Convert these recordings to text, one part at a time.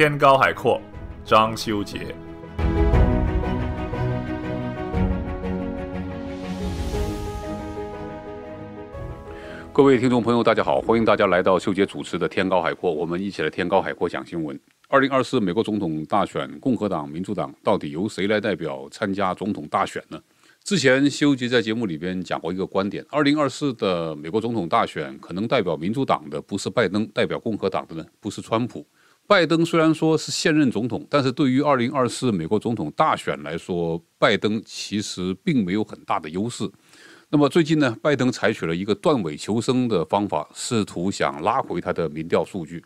天高海阔，张修杰。各位听众朋友，大家好，欢迎大家来到秀杰主持的《天高海阔》，我们一起来《天高海阔》讲新闻。二零二四美国总统大选，共和党、民主党到底由谁来代表参加总统大选呢？之前修杰在节目里边讲过一个观点：二零二四的美国总统大选，可能代表民主党的不是拜登，代表共和党的呢不是川普。拜登虽然说是现任总统，但是对于二零二四美国总统大选来说，拜登其实并没有很大的优势。那么最近呢，拜登采取了一个断尾求生的方法，试图想拉回他的民调数据。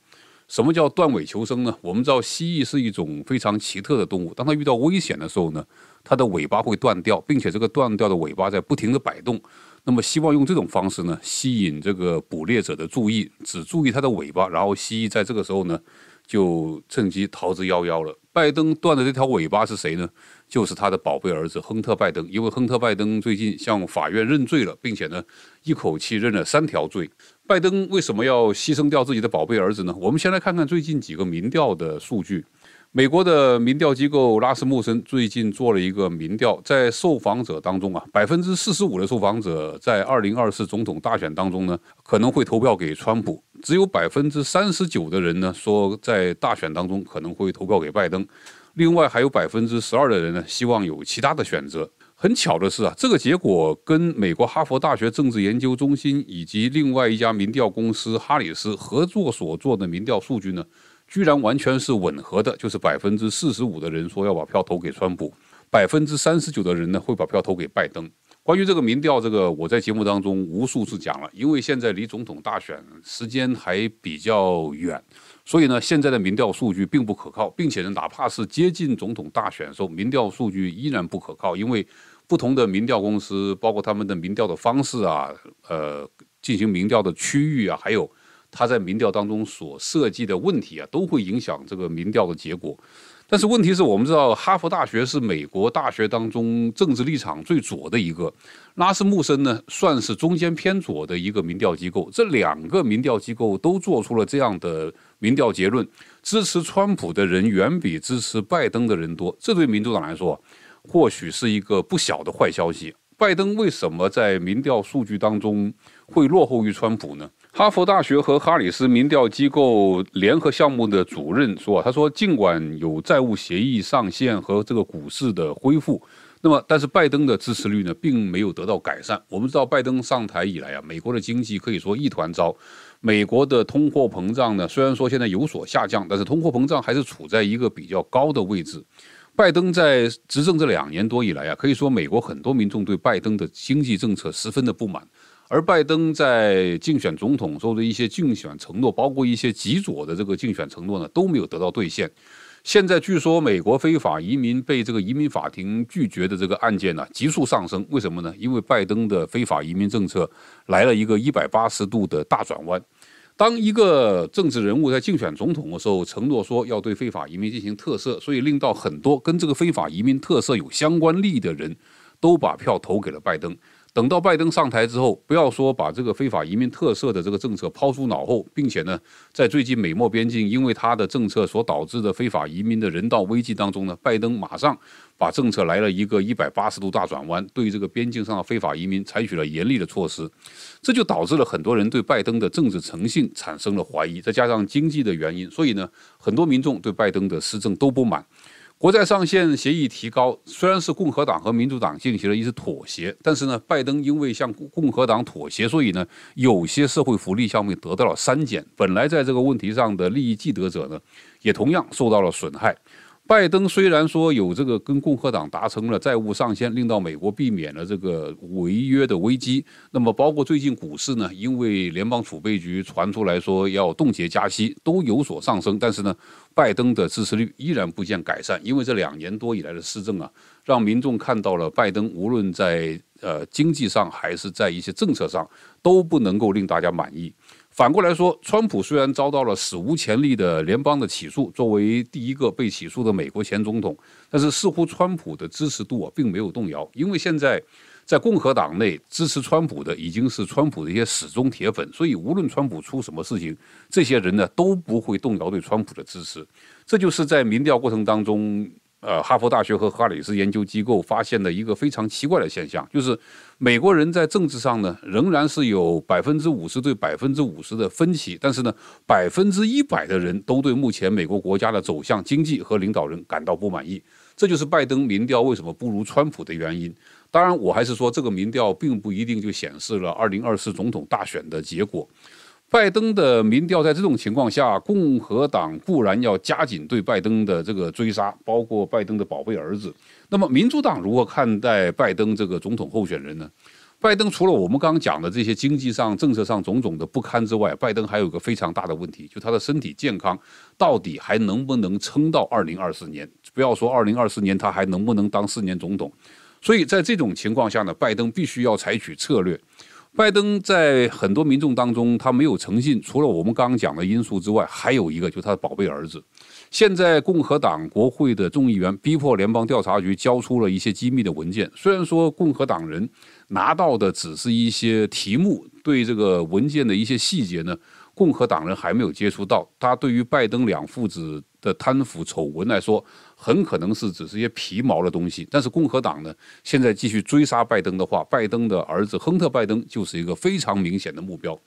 什么叫断尾求生呢？我们知道蜥蜴是一种非常奇特的动物，当它遇到危险的时候呢，它的尾巴会断掉，并且这个断掉的尾巴在不停的摆动。那么希望用这种方式呢，吸引这个捕猎者的注意，只注意它的尾巴，然后蜥蜴在这个时候呢。就趁机逃之夭夭了。拜登断的这条尾巴是谁呢？就是他的宝贝儿子亨特·拜登。因为亨特·拜登最近向法院认罪了，并且呢，一口气认了三条罪。拜登为什么要牺牲掉自己的宝贝儿子呢？我们先来看看最近几个民调的数据。美国的民调机构拉斯穆森最近做了一个民调，在受访者当中啊，百分之四十五的受访者在二零二四总统大选当中呢，可能会投票给川普；只有百分之三十九的人呢说在大选当中可能会投票给拜登，另外还有百分之十二的人呢希望有其他的选择。很巧的是啊，这个结果跟美国哈佛大学政治研究中心以及另外一家民调公司哈里斯合作所做的民调数据呢。居然完全是吻合的，就是百分之四十五的人说要把票投给川普，百分之三十九的人呢会把票投给拜登。关于这个民调，这个我在节目当中无数次讲了，因为现在离总统大选时间还比较远，所以呢，现在的民调数据并不可靠，并且呢，哪怕是接近总统大选时候，民调数据依然不可靠，因为不同的民调公司，包括他们的民调的方式啊，呃，进行民调的区域啊，还有。他在民调当中所设计的问题啊，都会影响这个民调的结果。但是问题是我们知道，哈佛大学是美国大学当中政治立场最左的一个，拉斯穆森呢算是中间偏左的一个民调机构。这两个民调机构都做出了这样的民调结论：支持川普的人远比支持拜登的人多。这对民主党来说，或许是一个不小的坏消息。拜登为什么在民调数据当中会落后于川普呢？哈佛大学和哈里斯民调机构联合项目的主任说：“他说，尽管有债务协议上线和这个股市的恢复，那么但是拜登的支持率呢，并没有得到改善。我们知道，拜登上台以来啊，美国的经济可以说一团糟。美国的通货膨胀呢，虽然说现在有所下降，但是通货膨胀还是处在一个比较高的位置。拜登在执政这两年多以来啊，可以说，美国很多民众对拜登的经济政策十分的不满。”而拜登在竞选总统时候的一些竞选承诺，包括一些极左的这个竞选承诺呢，都没有得到兑现。现在据说美国非法移民被这个移民法庭拒绝的这个案件呢，急速上升。为什么呢？因为拜登的非法移民政策来了一个一百八十度的大转弯。当一个政治人物在竞选总统的时候承诺说要对非法移民进行特色，所以令到很多跟这个非法移民特色有相关利益的人都把票投给了拜登。等到拜登上台之后，不要说把这个非法移民特色的这个政策抛诸脑后，并且呢，在最近美墨边境因为他的政策所导致的非法移民的人道危机当中呢，拜登马上把政策来了一个一百八十度大转弯，对这个边境上的非法移民采取了严厉的措施，这就导致了很多人对拜登的政治诚信产生了怀疑，再加上经济的原因，所以呢，很多民众对拜登的施政都不满。国债上限协议提高，虽然是共和党和民主党进行了一次妥协，但是呢，拜登因为向共和党妥协，所以呢，有些社会福利项目得到了删减。本来在这个问题上的利益既得者呢，也同样受到了损害。拜登虽然说有这个跟共和党达成了债务上限，令到美国避免了这个违约的危机。那么，包括最近股市呢，因为联邦储备局传出来说要冻结加息，都有所上升。但是呢，拜登的支持率依然不见改善，因为这两年多以来的施政啊，让民众看到了拜登无论在呃经济上还是在一些政策上，都不能够令大家满意。反过来说，川普虽然遭到了史无前例的联邦的起诉，作为第一个被起诉的美国前总统，但是似乎川普的支持度啊并没有动摇，因为现在在共和党内支持川普的已经是川普的一些始终铁粉，所以无论川普出什么事情，这些人呢都不会动摇对川普的支持。这就是在民调过程当中，呃，哈佛大学和哈里斯研究机构发现的一个非常奇怪的现象，就是。美国人在政治上呢，仍然是有百分之五十对百分之五十的分歧，但是呢，百分之一百的人都对目前美国国家的走向、经济和领导人感到不满意。这就是拜登民调为什么不如川普的原因。当然，我还是说这个民调并不一定就显示了二零二四总统大选的结果。拜登的民调在这种情况下，共和党固然要加紧对拜登的这个追杀，包括拜登的宝贝儿子。那么，民主党如何看待拜登这个总统候选人呢？拜登除了我们刚刚讲的这些经济上、政策上种种的不堪之外，拜登还有一个非常大的问题，就他的身体健康到底还能不能撑到二零二四年？不要说二零二四年他还能不能当四年总统，所以在这种情况下呢，拜登必须要采取策略。拜登在很多民众当中，他没有诚信。除了我们刚刚讲的因素之外，还有一个就是他的宝贝儿子。现在共和党国会的众议员逼迫联邦调查局交出了一些机密的文件，虽然说共和党人拿到的只是一些题目，对这个文件的一些细节呢，共和党人还没有接触到。他对于拜登两父子的贪腐丑闻来说。很可能是只是一些皮毛的东西，但是共和党呢，现在继续追杀拜登的话，拜登的儿子亨特·拜登就是一个非常明显的目标。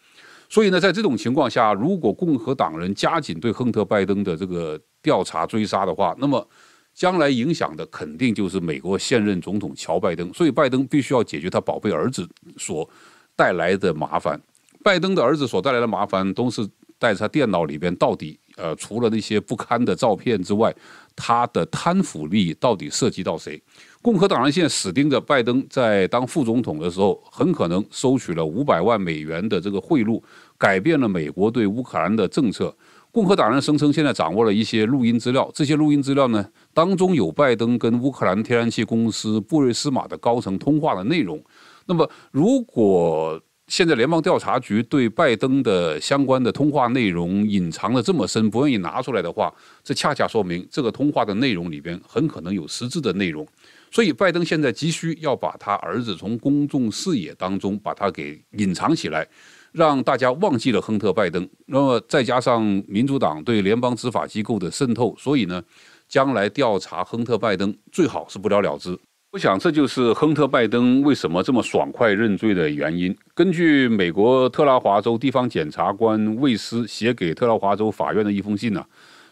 所以呢，在这种情况下，如果共和党人加紧对亨特·拜登的这个调查追杀的话，那么将来影响的肯定就是美国现任总统乔·拜登。所以，拜登必须要解决他宝贝儿子所带来的麻烦。拜登的儿子所带来的麻烦，都是在他电脑里边到底。呃，除了那些不堪的照片之外，他的贪腐利益到底涉及到谁？共和党人现在死盯着拜登，在当副总统的时候，很可能收取了五百万美元的这个贿赂，改变了美国对乌克兰的政策。共和党人声称现在掌握了一些录音资料，这些录音资料呢，当中有拜登跟乌克兰天然气公司布瑞斯玛的高层通话的内容。那么，如果……现在联邦调查局对拜登的相关的通话内容隐藏的这么深，不愿意拿出来的话，这恰恰说明这个通话的内容里边很可能有实质的内容。所以拜登现在急需要把他儿子从公众视野当中把他给隐藏起来，让大家忘记了亨特·拜登。那么再加上民主党对联邦执法机构的渗透，所以呢，将来调查亨特·拜登最好是不了了之。我想这就是亨特·拜登为什么这么爽快认罪的原因。根据美国特拉华州地方检察官卫斯写给特拉华州法院的一封信呢，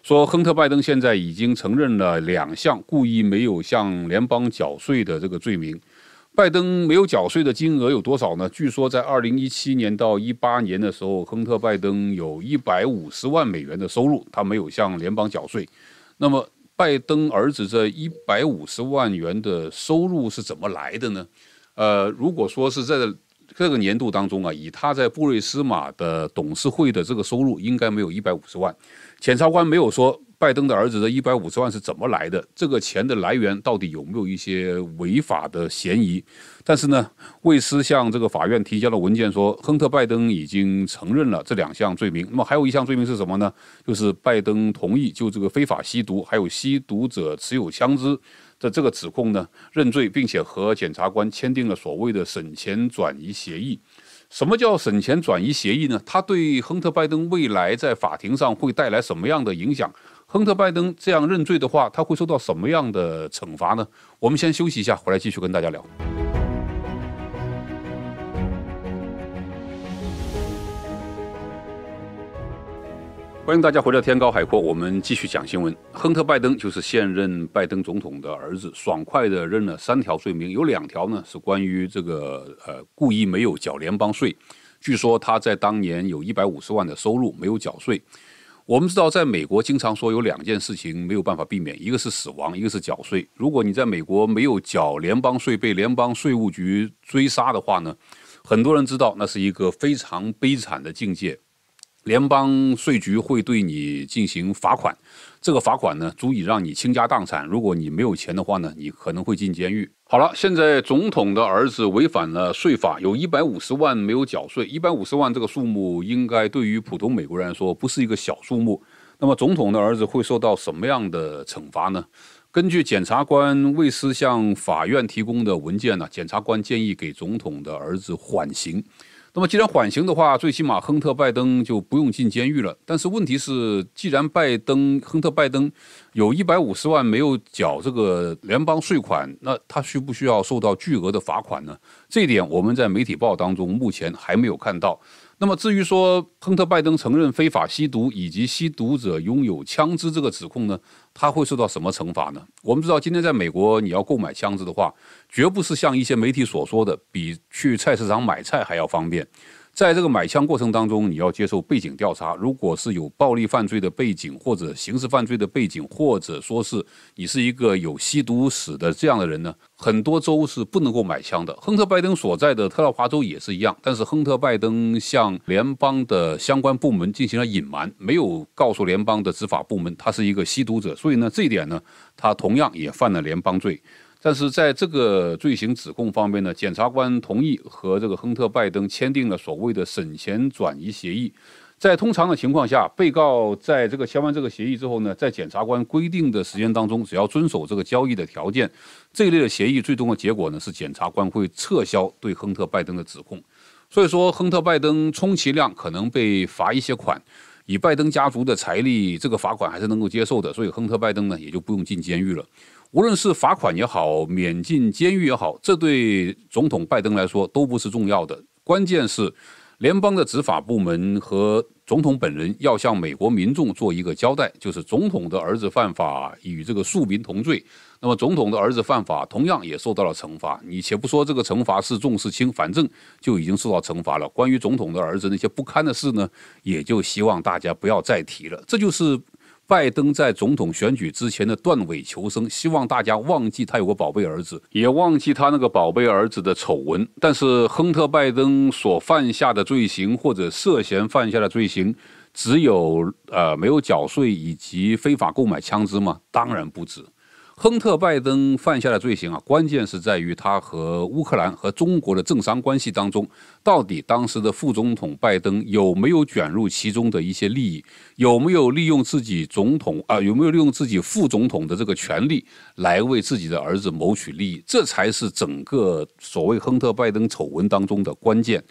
说亨特·拜登现在已经承认了两项故意没有向联邦缴税的这个罪名。拜登没有缴税的金额有多少呢？据说在二零一七年到一八年的时候，亨特·拜登有一百五十万美元的收入，他没有向联邦缴税。那么。拜登儿子这一百五十万元的收入是怎么来的呢？呃，如果说是在这个年度当中啊，以他在布瑞斯马的董事会的这个收入，应该没有一百五十万。检察官没有说。拜登的儿子的一百五十万是怎么来的？这个钱的来源到底有没有一些违法的嫌疑？但是呢，卫斯向这个法院提交了文件，说亨特·拜登已经承认了这两项罪名。那么还有一项罪名是什么呢？就是拜登同意就这个非法吸毒还有吸毒者持有枪支的这个指控呢认罪，并且和检察官签订了所谓的审前转移协议。什么叫审前转移协议呢？它对亨特·拜登未来在法庭上会带来什么样的影响？亨特·拜登这样认罪的话，他会受到什么样的惩罚呢？我们先休息一下，回来继续跟大家聊。欢迎大家回到天高海阔，我们继续讲新闻。亨特·拜登就是现任拜登总统的儿子，爽快的认了三条罪名，有两条呢是关于这个呃故意没有缴联邦税。据说他在当年有一百五十万的收入没有缴税。我们知道，在美国经常说有两件事情没有办法避免，一个是死亡，一个是缴税。如果你在美国没有缴联邦税，被联邦税务局追杀的话呢，很多人知道那是一个非常悲惨的境界。联邦税局会对你进行罚款，这个罚款呢，足以让你倾家荡产。如果你没有钱的话呢，你可能会进监狱。好了，现在总统的儿子违反了税法，有一百五十万没有缴税。一百五十万这个数目，应该对于普通美国人来说，不是一个小数目。那么，总统的儿子会受到什么样的惩罚呢？根据检察官卫斯向法院提供的文件呢，检察官建议给总统的儿子缓刑。那么，既然缓刑的话，最起码亨特·拜登就不用进监狱了。但是问题是，既然拜登、亨特·拜登。有一百五十万没有缴这个联邦税款，那他需不需要受到巨额的罚款呢？这一点我们在媒体报道当中目前还没有看到。那么至于说亨特·拜登承认非法吸毒以及吸毒者拥有枪支这个指控呢，他会受到什么惩罚呢？我们知道，今天在美国，你要购买枪支的话，绝不是像一些媒体所说的比去菜市场买菜还要方便。在这个买枪过程当中，你要接受背景调查。如果是有暴力犯罪的背景，或者刑事犯罪的背景，或者说是你是一个有吸毒史的这样的人呢，很多州是不能够买枪的。亨特·拜登所在的特拉华州也是一样。但是亨特·拜登向联邦的相关部门进行了隐瞒，没有告诉联邦的执法部门他是一个吸毒者，所以呢，这一点呢，他同样也犯了联邦罪。但是在这个罪行指控方面呢，检察官同意和这个亨特·拜登签订了所谓的审前转移协议。在通常的情况下，被告在这个签完这个协议之后呢，在检察官规定的时间当中，只要遵守这个交易的条件，这一类的协议最终的结果呢，是检察官会撤销对亨特·拜登的指控。所以说，亨特·拜登充其量可能被罚一些款，以拜登家族的财力，这个罚款还是能够接受的。所以，亨特·拜登呢也就不用进监狱了。无论是罚款也好，免进监狱也好，这对总统拜登来说都不是重要的。关键是，联邦的执法部门和总统本人要向美国民众做一个交代，就是总统的儿子犯法与这个庶民同罪。那么，总统的儿子犯法，同样也受到了惩罚。你且不说这个惩罚是重是轻，反正就已经受到惩罚了。关于总统的儿子那些不堪的事呢，也就希望大家不要再提了。这就是。拜登在总统选举之前的断尾求生，希望大家忘记他有个宝贝儿子，也忘记他那个宝贝儿子的丑闻。但是，亨特·拜登所犯下的罪行或者涉嫌犯下的罪行，只有呃没有缴税以及非法购买枪支吗？当然不止。亨特·拜登犯下的罪行啊，关键是在于他和乌克兰和中国的政商关系当中，到底当时的副总统拜登有没有卷入其中的一些利益，有没有利用自己总统啊，有没有利用自己副总统的这个权利来为自己的儿子谋取利益，这才是整个所谓亨特·拜登丑闻当中的关键。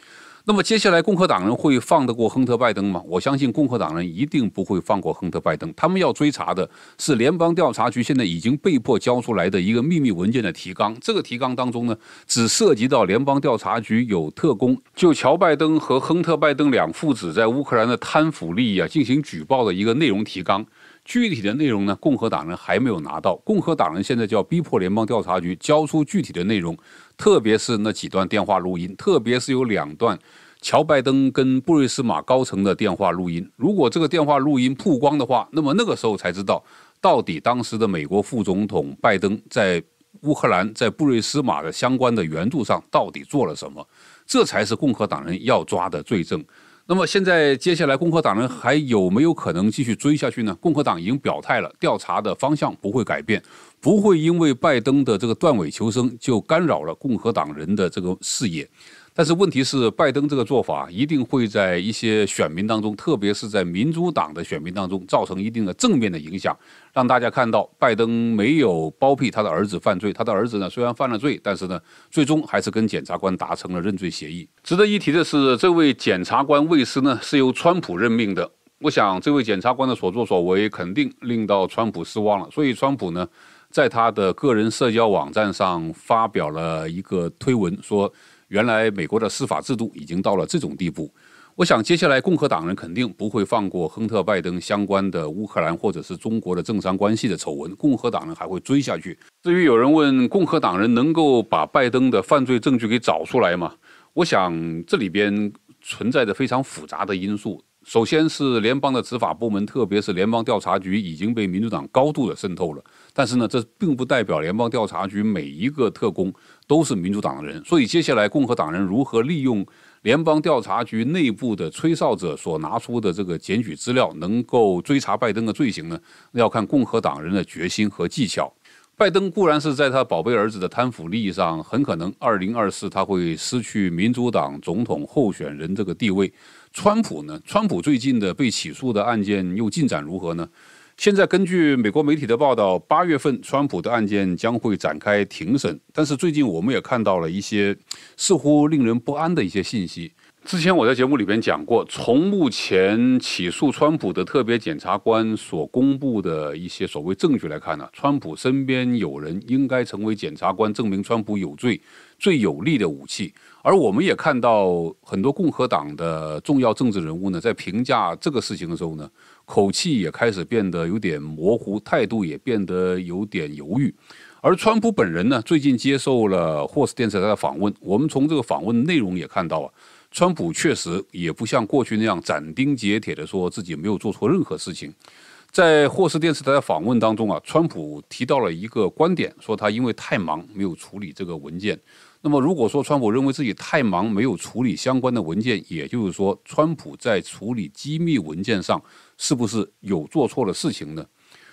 那么接下来共和党人会放得过亨特·拜登吗？我相信共和党人一定不会放过亨特·拜登，他们要追查的是联邦调查局现在已经被迫交出来的一个秘密文件的提纲。这个提纲当中呢，只涉及到联邦调查局有特工就乔·拜登和亨特·拜登两父子在乌克兰的贪腐利益啊进行举报的一个内容提纲。具体的内容呢？共和党人还没有拿到。共和党人现在就要逼迫联邦调查局交出具体的内容，特别是那几段电话录音，特别是有两段乔拜登跟布瑞斯马高层的电话录音。如果这个电话录音曝光的话，那么那个时候才知道到底当时的美国副总统拜登在乌克兰在布瑞斯马的相关的援助上到底做了什么，这才是共和党人要抓的罪证。那么现在，接下来共和党人还有没有可能继续追下去呢？共和党已经表态了，调查的方向不会改变，不会因为拜登的这个断尾求生就干扰了共和党人的这个视野。但是问题是，拜登这个做法一定会在一些选民当中，特别是在民主党的选民当中，造成一定的正面的影响，让大家看到拜登没有包庇他的儿子犯罪。他的儿子呢，虽然犯了罪，但是呢，最终还是跟检察官达成了认罪协议。值得一提的是，这位检察官卫斯呢，是由川普任命的。我想，这位检察官的所作所为肯定令到川普失望了。所以，川普呢，在他的个人社交网站上发表了一个推文说。原来美国的司法制度已经到了这种地步，我想接下来共和党人肯定不会放过亨特·拜登相关的乌克兰或者是中国的政商关系的丑闻，共和党人还会追下去。至于有人问共和党人能够把拜登的犯罪证据给找出来吗？我想这里边存在着非常复杂的因素。首先是联邦的执法部门，特别是联邦调查局已经被民主党高度的渗透了。但是呢，这并不代表联邦调查局每一个特工都是民主党的人。所以，接下来共和党人如何利用联邦调查局内部的吹哨者所拿出的这个检举资料，能够追查拜登的罪行呢？那要看共和党人的决心和技巧。拜登固然是在他宝贝儿子的贪腐利益上，很可能二零二四他会失去民主党总统候选人这个地位。川普呢？川普最近的被起诉的案件又进展如何呢？现在根据美国媒体的报道，八月份川普的案件将会展开庭审。但是最近我们也看到了一些似乎令人不安的一些信息。之前我在节目里边讲过，从目前起诉川普的特别检察官所公布的一些所谓证据来看呢，川普身边有人应该成为检察官证明川普有罪最有力的武器。而我们也看到很多共和党的重要政治人物呢，在评价这个事情的时候呢，口气也开始变得有点模糊，态度也变得有点犹豫。而川普本人呢，最近接受了霍斯电视台的访问，我们从这个访问内容也看到，川普确实也不像过去那样斩钉截铁的说自己没有做错任何事情。在霍氏电视台的访问当中啊，川普提到了一个观点，说他因为太忙没有处理这个文件。那么，如果说川普认为自己太忙没有处理相关的文件，也就是说，川普在处理机密文件上是不是有做错了事情呢？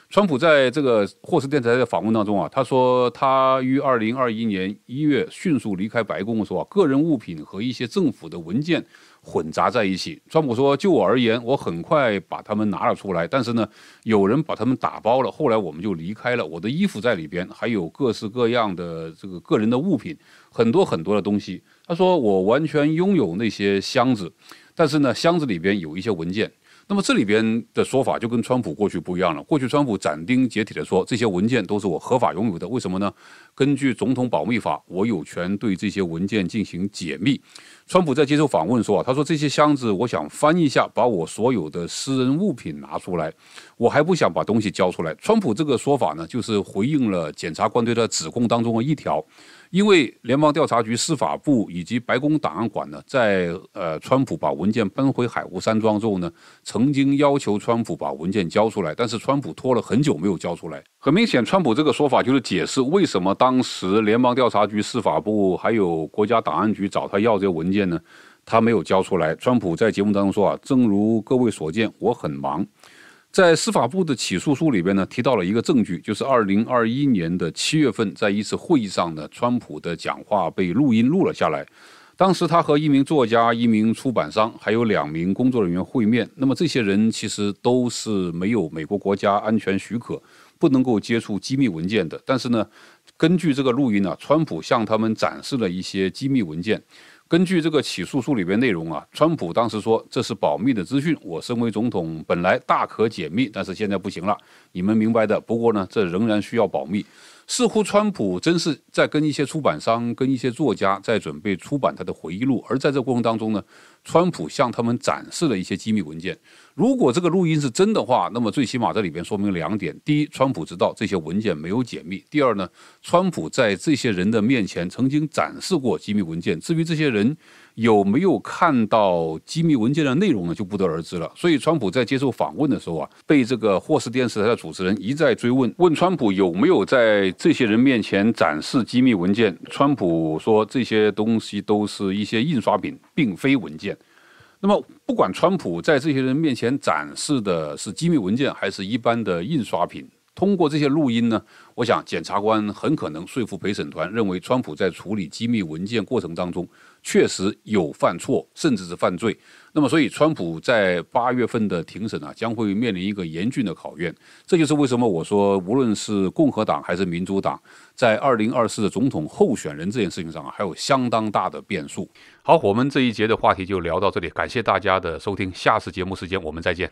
川普在这个霍氏电视台的访问当中啊，他说他于二零二一年一月迅速离开白宫的时候啊，个人物品和一些政府的文件。混杂在一起。川普说：“就我而言，我很快把他们拿了出来。但是呢，有人把他们打包了。后来我们就离开了。我的衣服在里边，还有各式各样的这个个人的物品，很多很多的东西。”他说：“我完全拥有那些箱子，但是呢，箱子里边有一些文件。”那么这里边的说法就跟川普过去不一样了。过去川普斩钉截铁地说，这些文件都是我合法拥有的。为什么呢？根据总统保密法，我有权对这些文件进行解密。川普在接受访问说啊，他说这些箱子我想翻一下，把我所有的私人物品拿出来，我还不想把东西交出来。川普这个说法呢，就是回应了检察官对他指控当中的一条。因为联邦调查局、司法部以及白宫档案馆呢，在呃，川普把文件搬回海湖山庄之后呢，曾经要求川普把文件交出来，但是川普拖了很久没有交出来。很明显，川普这个说法就是解释为什么当时联邦调查局、司法部还有国家档案局找他要这个文件呢，他没有交出来。川普在节目当中说啊，正如各位所见，我很忙。在司法部的起诉书里边呢，提到了一个证据，就是二零二一年的七月份，在一次会议上呢，川普的讲话被录音录了下来。当时他和一名作家、一名出版商，还有两名工作人员会面。那么这些人其实都是没有美国国家安全许可，不能够接触机密文件的。但是呢，根据这个录音呢，川普向他们展示了一些机密文件。根据这个起诉书里边内容啊，川普当时说这是保密的资讯，我身为总统本来大可解密，但是现在不行了，你们明白的。不过呢，这仍然需要保密。似乎川普真是在跟一些出版商、跟一些作家在准备出版他的回忆录，而在这过程当中呢。川普向他们展示了一些机密文件。如果这个录音是真的话，那么最起码这里边说明两点：第一，川普知道这些文件没有解密；第二呢，川普在这些人的面前曾经展示过机密文件。至于这些人有没有看到机密文件的内容呢，就不得而知了。所以，川普在接受访问的时候啊，被这个霍氏电视台的主持人一再追问：问川普有没有在这些人面前展示机密文件？川普说这些东西都是一些印刷品，并非文件。那么，不管川普在这些人面前展示的是机密文件还是一般的印刷品，通过这些录音呢，我想检察官很可能说服陪审团，认为川普在处理机密文件过程当中。确实有犯错，甚至是犯罪。那么，所以川普在八月份的庭审啊，将会面临一个严峻的考验。这就是为什么我说，无论是共和党还是民主党，在二零二四的总统候选人这件事情上啊，还有相当大的变数。好，我们这一节的话题就聊到这里，感谢大家的收听，下次节目时间我们再见。